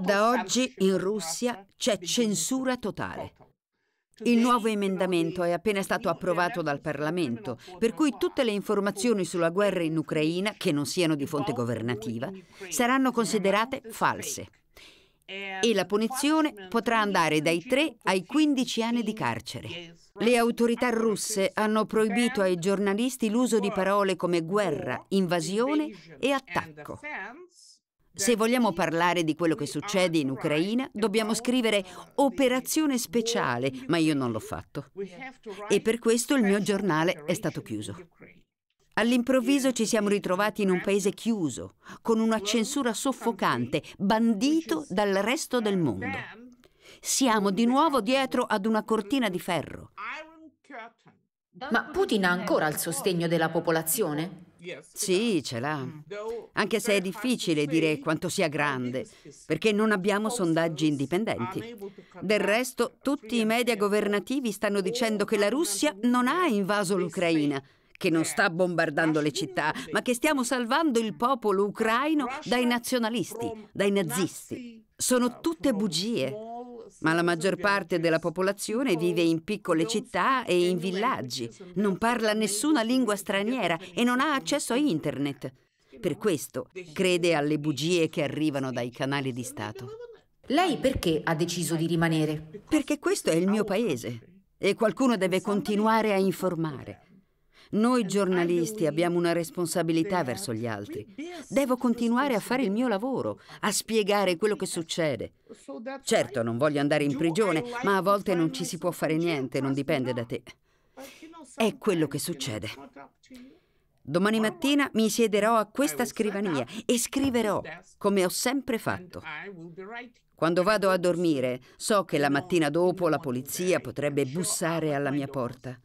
Da oggi in Russia c'è censura totale. Il nuovo emendamento è appena stato approvato dal Parlamento, per cui tutte le informazioni sulla guerra in Ucraina, che non siano di fonte governativa, saranno considerate false. E la punizione potrà andare dai 3 ai 15 anni di carcere. Le autorità russe hanno proibito ai giornalisti l'uso di parole come guerra, invasione e attacco. Se vogliamo parlare di quello che succede in Ucraina, dobbiamo scrivere operazione speciale, ma io non l'ho fatto. E per questo il mio giornale è stato chiuso. All'improvviso ci siamo ritrovati in un paese chiuso, con una censura soffocante, bandito dal resto del mondo. Siamo di nuovo dietro ad una cortina di ferro. Ma Putin ha ancora il sostegno della popolazione? Sì, ce l'ha. Anche se è difficile dire quanto sia grande, perché non abbiamo sondaggi indipendenti. Del resto, tutti i media governativi stanno dicendo che la Russia non ha invaso l'Ucraina che non sta bombardando le città, ma che stiamo salvando il popolo ucraino dai nazionalisti, dai nazisti. Sono tutte bugie ma la maggior parte della popolazione vive in piccole città e in villaggi, non parla nessuna lingua straniera e non ha accesso a internet. Per questo crede alle bugie che arrivano dai canali di Stato. Lei perché ha deciso di rimanere? Perché questo è il mio paese e qualcuno deve continuare a informare. Noi giornalisti abbiamo una responsabilità verso gli altri. Devo continuare a fare il mio lavoro, a spiegare quello che succede. Certo, non voglio andare in prigione, ma a volte non ci si può fare niente, non dipende da te. È quello che succede. Domani mattina mi siederò a questa scrivania e scriverò, come ho sempre fatto. Quando vado a dormire, so che la mattina dopo la polizia potrebbe bussare alla mia porta.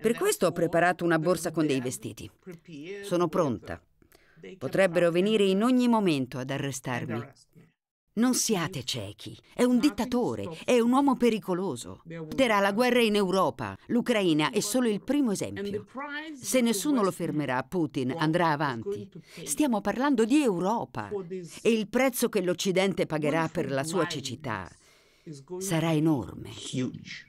Per questo ho preparato una borsa con dei vestiti. Sono pronta. Potrebbero venire in ogni momento ad arrestarmi. Non siate ciechi. È un dittatore, è un uomo pericoloso. Porterà la guerra in Europa. L'Ucraina è solo il primo esempio. Se nessuno lo fermerà, Putin andrà avanti. Stiamo parlando di Europa e il prezzo che l'Occidente pagherà per la sua cecità sarà enorme. Huge.